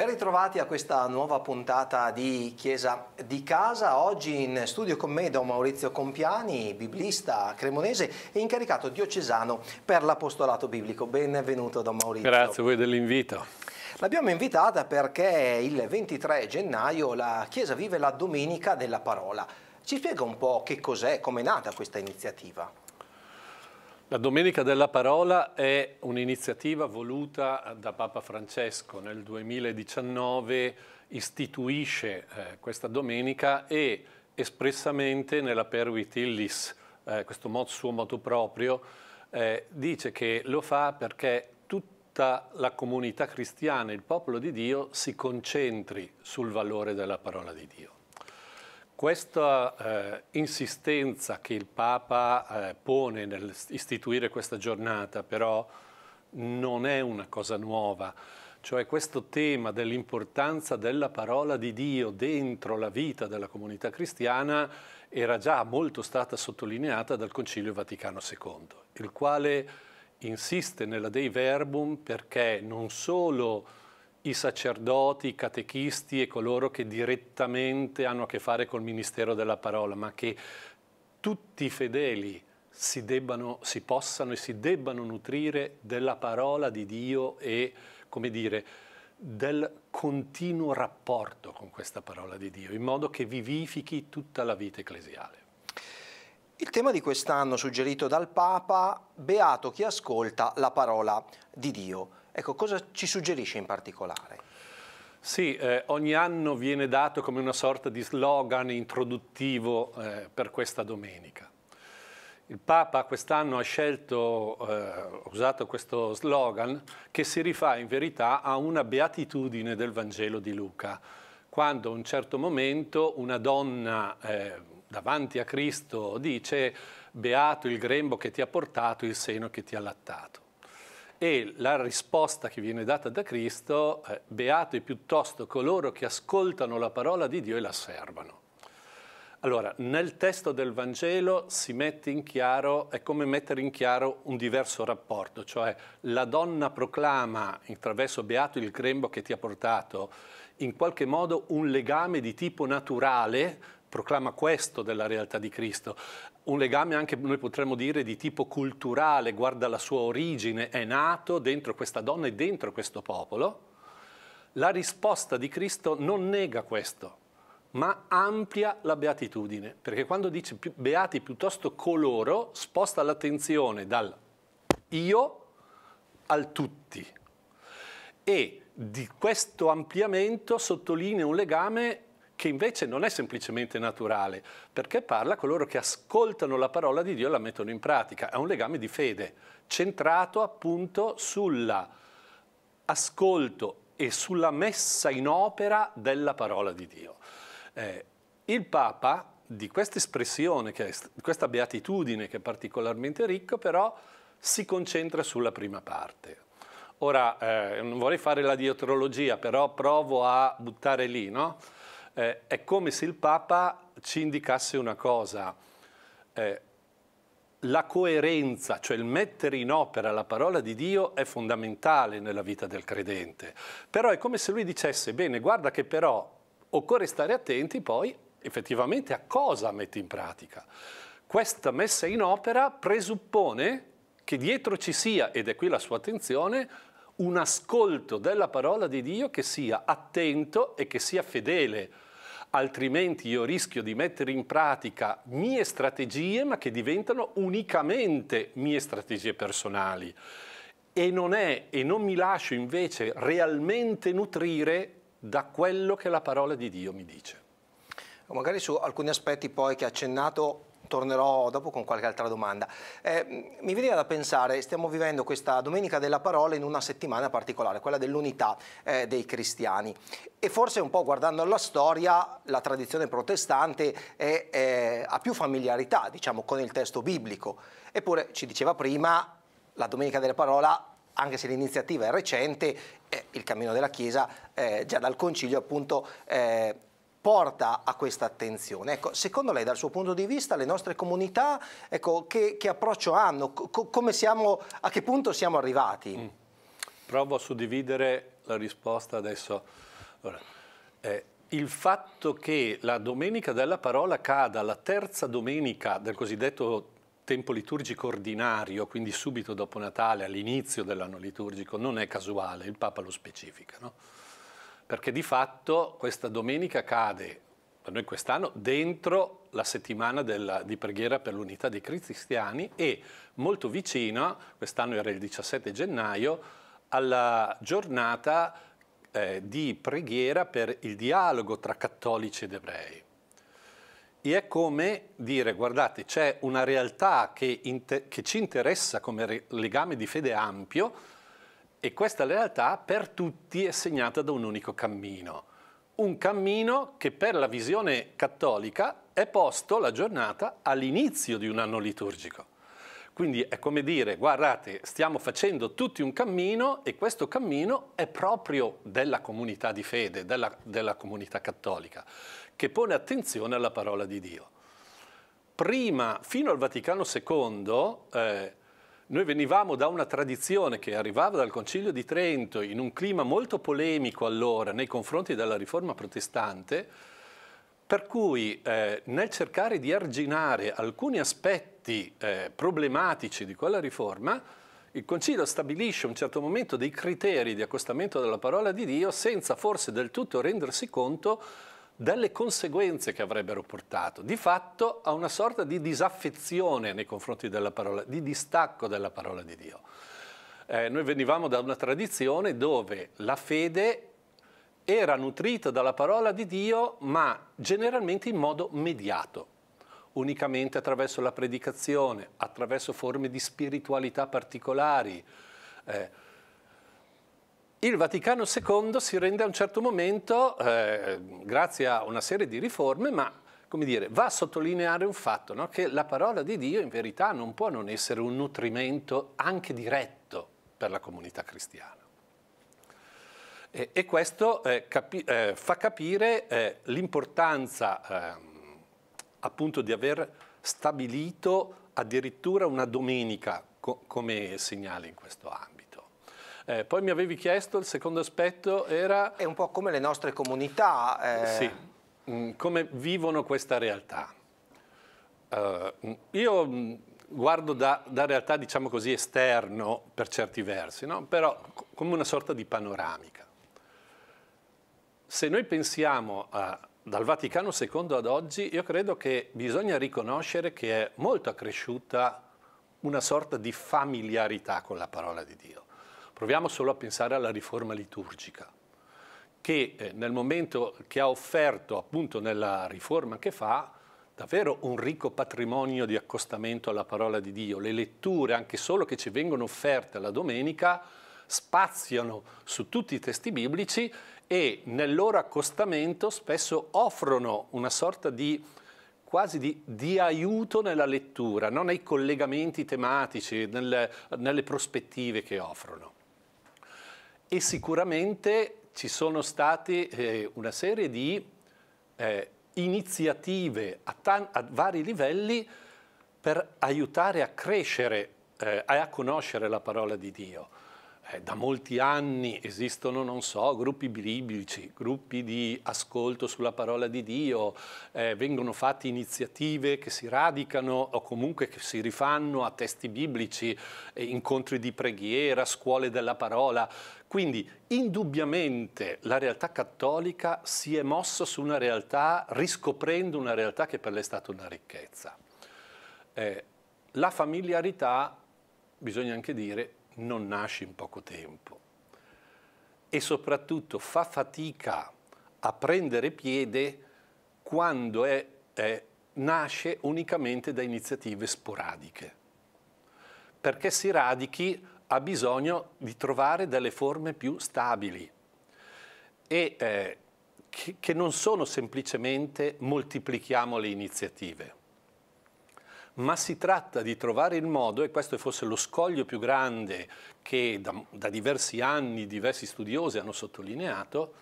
Ben ritrovati a questa nuova puntata di Chiesa di Casa. Oggi in studio con me Don Maurizio Compiani, biblista cremonese e incaricato diocesano per l'apostolato biblico. Benvenuto Don Maurizio. Grazie a voi dell'invito. L'abbiamo invitata perché il 23 gennaio la Chiesa vive la Domenica della Parola. Ci spiega un po' che cos'è, come è nata questa iniziativa? La Domenica della Parola è un'iniziativa voluta da Papa Francesco nel 2019, istituisce eh, questa domenica e espressamente nella Pervit Illis, eh, questo mod, suo moto proprio, eh, dice che lo fa perché tutta la comunità cristiana, il popolo di Dio, si concentri sul valore della parola di Dio. Questa eh, insistenza che il Papa eh, pone nell'istituire questa giornata però non è una cosa nuova, cioè questo tema dell'importanza della parola di Dio dentro la vita della comunità cristiana era già molto stata sottolineata dal Concilio Vaticano II, il quale insiste nella Dei Verbum perché non solo i sacerdoti, i catechisti e coloro che direttamente hanno a che fare col ministero della parola, ma che tutti i fedeli si, debbano, si possano e si debbano nutrire della parola di Dio e, come dire, del continuo rapporto con questa parola di Dio, in modo che vivifichi tutta la vita ecclesiale. Il tema di quest'anno suggerito dal Papa, beato chi ascolta la parola di Dio. Ecco, cosa ci suggerisce in particolare? Sì, eh, ogni anno viene dato come una sorta di slogan introduttivo eh, per questa domenica. Il Papa quest'anno ha scelto, eh, usato questo slogan che si rifà in verità a una beatitudine del Vangelo di Luca, quando a un certo momento una donna eh, davanti a Cristo dice «Beato il grembo che ti ha portato, il seno che ti ha lattato» e la risposta che viene data da Cristo è beato è piuttosto coloro che ascoltano la parola di Dio e la servono. Allora, nel testo del Vangelo si mette in chiaro, è come mettere in chiaro un diverso rapporto, cioè la donna proclama attraverso Beato il grembo che ti ha portato in qualche modo un legame di tipo naturale proclama questo della realtà di Cristo, un legame anche noi potremmo dire di tipo culturale, guarda la sua origine, è nato dentro questa donna e dentro questo popolo. La risposta di Cristo non nega questo, ma amplia la beatitudine, perché quando dice beati piuttosto coloro, sposta l'attenzione dal io al tutti. E di questo ampliamento sottolinea un legame che invece non è semplicemente naturale, perché parla coloro che ascoltano la parola di Dio e la mettono in pratica. È un legame di fede, centrato appunto sull'ascolto e sulla messa in opera della parola di Dio. Eh, il Papa di questa espressione, di questa beatitudine che è particolarmente ricco, però si concentra sulla prima parte. Ora, eh, non vorrei fare la dietrologia, però provo a buttare lì, no? eh, è come se il Papa ci indicasse una cosa, eh, la coerenza, cioè il mettere in opera la parola di Dio è fondamentale nella vita del credente, però è come se lui dicesse, bene, guarda che però occorre stare attenti poi effettivamente a cosa metti in pratica. Questa messa in opera presuppone che dietro ci sia, ed è qui la sua attenzione, un ascolto della parola di Dio che sia attento e che sia fedele, altrimenti io rischio di mettere in pratica mie strategie ma che diventano unicamente mie strategie personali e non è e non mi lascio invece realmente nutrire da quello che la parola di Dio mi dice. Magari su alcuni aspetti poi che ha accennato tornerò dopo con qualche altra domanda. Eh, mi veniva da pensare, stiamo vivendo questa domenica della parola in una settimana particolare, quella dell'unità eh, dei cristiani e forse un po' guardando alla storia la tradizione protestante è, è, ha più familiarità diciamo, con il testo biblico, eppure ci diceva prima la domenica della parola anche se l'iniziativa è recente, eh, il cammino della Chiesa eh, già dal Concilio appunto eh, porta a questa attenzione. Ecco, secondo lei, dal suo punto di vista, le nostre comunità, ecco, che, che, approccio hanno? Co siamo, a che punto siamo arrivati? Mm. Provo a suddividere la risposta adesso. Allora, eh, il fatto che la Domenica della Parola cada la terza domenica del cosiddetto tempo liturgico ordinario, quindi subito dopo Natale, all'inizio dell'anno liturgico, non è casuale, il Papa lo specifica. No? perché di fatto questa domenica cade, per noi quest'anno, dentro la settimana della, di preghiera per l'unità dei cristiani e molto vicina, quest'anno era il 17 gennaio, alla giornata eh, di preghiera per il dialogo tra cattolici ed ebrei. E è come dire, guardate, c'è una realtà che, che ci interessa come legame di fede ampio, e questa lealtà per tutti è segnata da un unico cammino. Un cammino che per la visione cattolica è posto la giornata all'inizio di un anno liturgico. Quindi è come dire, guardate, stiamo facendo tutti un cammino e questo cammino è proprio della comunità di fede, della, della comunità cattolica, che pone attenzione alla parola di Dio. Prima, fino al Vaticano II, eh, noi venivamo da una tradizione che arrivava dal Concilio di Trento in un clima molto polemico allora nei confronti della riforma protestante, per cui eh, nel cercare di arginare alcuni aspetti eh, problematici di quella riforma, il Concilio stabilisce a un certo momento dei criteri di accostamento della parola di Dio senza forse del tutto rendersi conto dalle conseguenze che avrebbero portato, di fatto a una sorta di disaffezione nei confronti della parola, di distacco dalla parola di Dio. Eh, noi venivamo da una tradizione dove la fede era nutrita dalla parola di Dio, ma generalmente in modo mediato, unicamente attraverso la predicazione, attraverso forme di spiritualità particolari. Eh, il Vaticano II si rende a un certo momento, eh, grazie a una serie di riforme, ma come dire, va a sottolineare un fatto, no? che la parola di Dio in verità non può non essere un nutrimento anche diretto per la comunità cristiana. E, e questo eh, capi eh, fa capire eh, l'importanza ehm, appunto di aver stabilito addirittura una domenica co come segnale in questo ambito. Eh, poi mi avevi chiesto, il secondo aspetto era... È un po' come le nostre comunità. Eh... Sì, mm, come vivono questa realtà. Uh, io mm, guardo da, da, realtà, diciamo così, esterno per certi versi, no? però come una sorta di panoramica. Se noi pensiamo a, dal Vaticano II ad oggi, io credo che bisogna riconoscere che è molto accresciuta una sorta di familiarità con la parola di Dio. Proviamo solo a pensare alla riforma liturgica, che eh, nel momento che ha offerto appunto nella riforma che fa, davvero un ricco patrimonio di accostamento alla parola di Dio. Le letture, anche solo che ci vengono offerte la domenica, spaziano su tutti i testi biblici e nel loro accostamento spesso offrono una sorta di quasi di, di aiuto nella lettura, no? nei collegamenti tematici, nel, nelle prospettive che offrono e sicuramente ci sono state eh, una serie di eh, iniziative a, a, vari livelli per aiutare a crescere eh, e eh, a conoscere la parola di Dio. Eh, da molti anni esistono, non so, gruppi biblici, gruppi di ascolto sulla parola di Dio, eh, vengono fatte iniziative che si radicano o comunque che si rifanno a testi biblici, eh, incontri di preghiera, scuole della parola. Quindi indubbiamente la realtà cattolica si è mossa su una realtà, riscoprendo una realtà che per lei è stata una ricchezza. Eh, la familiarità, bisogna anche dire, non nasce in poco tempo e soprattutto fa fatica a prendere piede quando è, è, nasce unicamente da iniziative sporadiche. Perché si radichi ha bisogno di trovare delle forme più stabili e eh, che, che non sono semplicemente moltiplichiamo le iniziative ma si tratta di trovare il modo, e questo è forse lo scoglio più grande che da, da diversi anni diversi studiosi hanno sottolineato,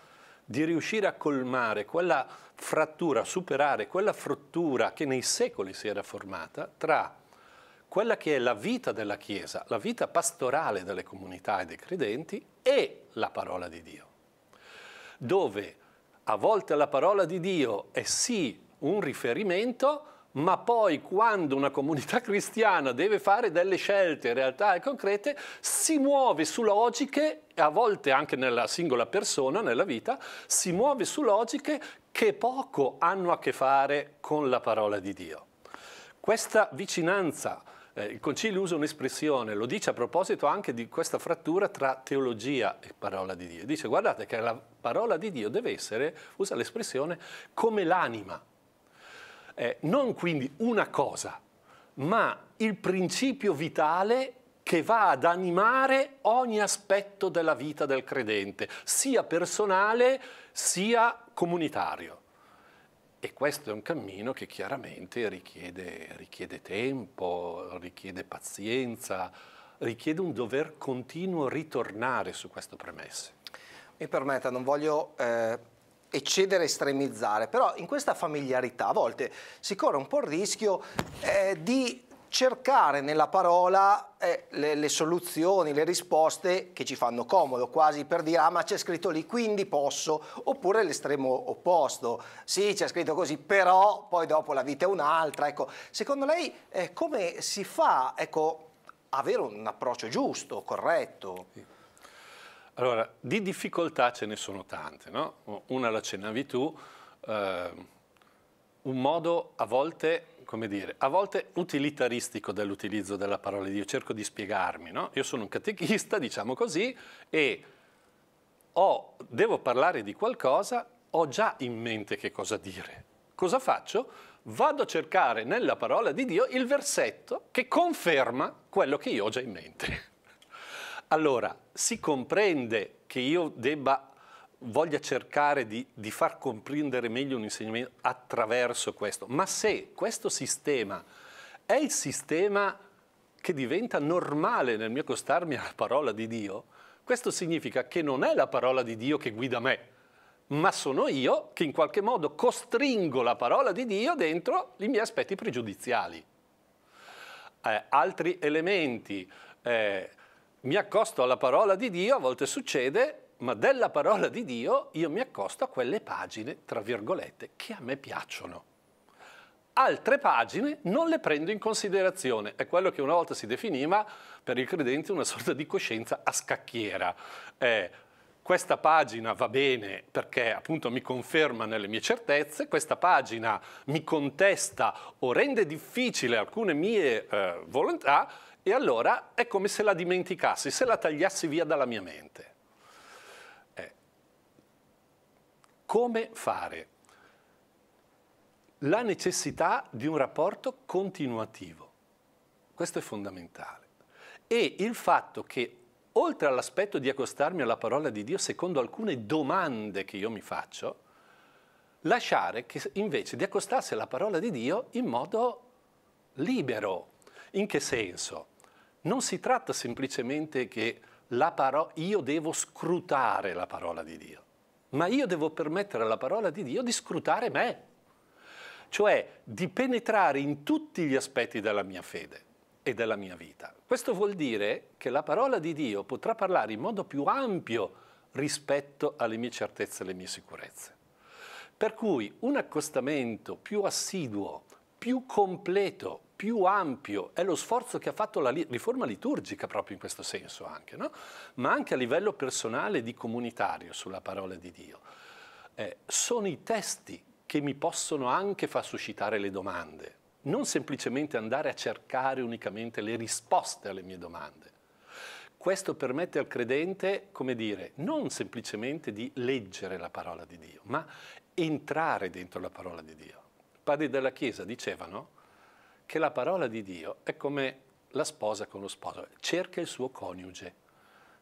di riuscire a colmare quella frattura, a superare quella frattura che nei secoli si era formata tra quella che è la vita della Chiesa, la vita pastorale delle comunità e dei credenti e la parola di Dio, dove a volte la parola di Dio è sì un riferimento, ma poi quando una comunità cristiana deve fare delle scelte in realtà e concrete, si muove su logiche, a volte anche nella singola persona, nella vita, si muove su logiche che poco hanno a che fare con la parola di Dio. Questa vicinanza, eh, il Concilio usa un'espressione, lo dice a proposito anche di questa frattura tra teologia e parola di Dio. Dice, guardate che la parola di Dio deve essere, usa l'espressione, come l'anima eh, non quindi una cosa, ma il principio vitale che va ad animare ogni aspetto della vita del credente, sia personale sia comunitario. E questo è un cammino che chiaramente richiede, richiede tempo, richiede pazienza, richiede un dover continuo ritornare su queste premesse. Mi permetta, non voglio eh eccedere, estremizzare, però in questa familiarità a volte si corre un po' il rischio eh, di cercare nella parola eh, le, le, soluzioni, le risposte che ci fanno comodo, quasi per dire ah ma c'è scritto lì quindi posso, oppure l'estremo opposto, sì c'è scritto così però poi dopo la vita è un'altra, ecco, secondo lei eh, come si fa ecco, avere un approccio giusto, corretto? Sì. Allora, di difficoltà ce ne sono tante, no? Una la cenavi tu, eh, un modo a volte, come dire, a volte utilitaristico dell'utilizzo della parola di Dio, cerco di spiegarmi, no? Io sono un catechista, diciamo così, e ho, devo parlare di qualcosa, ho già in mente che cosa dire. Cosa faccio? Vado a cercare nella parola di Dio il versetto che conferma quello che io ho già in mente. Allora, si comprende che io debba voglia cercare di, di, far comprendere meglio un insegnamento attraverso questo, ma se questo sistema è il sistema che diventa normale nel mio accostarmi alla parola di Dio, questo significa che non è la parola di Dio che guida me, ma sono io che in qualche modo costringo la parola di Dio dentro i miei aspetti pregiudiziali. Eh, altri elementi, eh, mi accosto alla parola di Dio, a volte succede, ma della parola di Dio io mi accosto a quelle pagine, tra virgolette, che a me piacciono. Altre pagine non le prendo in considerazione, è quello che una volta si definiva per il credente una sorta di coscienza a scacchiera. Eh, questa pagina va bene perché appunto mi conferma nelle mie certezze, questa pagina mi contesta o rende difficile alcune mie eh, volontà, e allora è come se la dimenticassi, se la tagliassi via dalla mia mente. Eh. Come fare? La necessità di un rapporto continuativo. Questo è fondamentale. E il fatto che, oltre all'aspetto di accostarmi alla parola di Dio, secondo alcune domande che io mi faccio, lasciare che invece di accostarsi alla parola di Dio in modo libero, in che senso? Non si tratta semplicemente che io devo scrutare la parola di Dio, ma io devo permettere alla parola di Dio di scrutare me, cioè di penetrare in tutti gli aspetti della mia fede e della mia vita. Questo vuol dire che la parola di Dio potrà parlare in modo più ampio rispetto alle mie certezze e alle mie sicurezze. Per cui un accostamento più assiduo, più completo, più ampio, è lo sforzo che ha fatto la riforma liturgica proprio in questo senso anche, no? ma anche a livello personale di comunitario sulla parola di Dio. Eh, sono i testi che mi possono anche far suscitare le domande, non semplicemente andare a cercare unicamente le risposte alle mie domande. Questo permette al credente, come dire, non semplicemente di leggere la parola di Dio, ma entrare dentro la parola di Dio. padri della Chiesa dicevano che la parola di Dio è come la sposa con lo sposo, cerca il suo coniuge,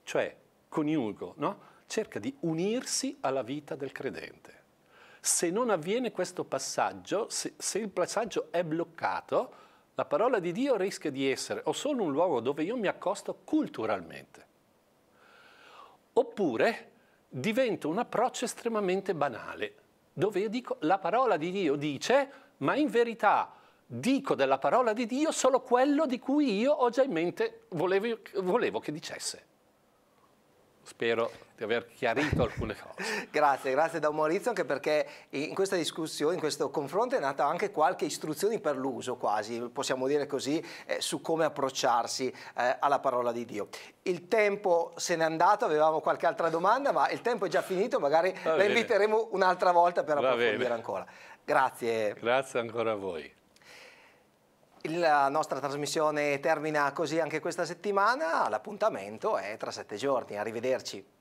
cioè coniugo, no? cerca di unirsi alla vita del credente. Se non avviene questo passaggio, se, se il passaggio è bloccato, la parola di Dio rischia di essere o solo un luogo dove io mi accosto culturalmente, oppure diventa un approccio estremamente banale, dove io dico la parola di Dio dice, ma in verità dico della parola di Dio solo quello di cui io ho già in mente, volevo, volevo che dicesse. Spero di aver chiarito alcune cose. grazie, grazie da Maurizio anche perché in questa discussione, in questo confronto è nata anche qualche istruzione per l'uso quasi, possiamo dire così, eh, su come approcciarsi eh, alla parola di Dio. Il tempo se n'è andato, avevamo qualche altra domanda, ma il tempo è già finito, magari Va la bene. inviteremo un'altra volta per approfondire ancora. Grazie. Grazie ancora a voi. La nostra trasmissione termina così anche questa settimana, l'appuntamento è tra sette giorni, arrivederci.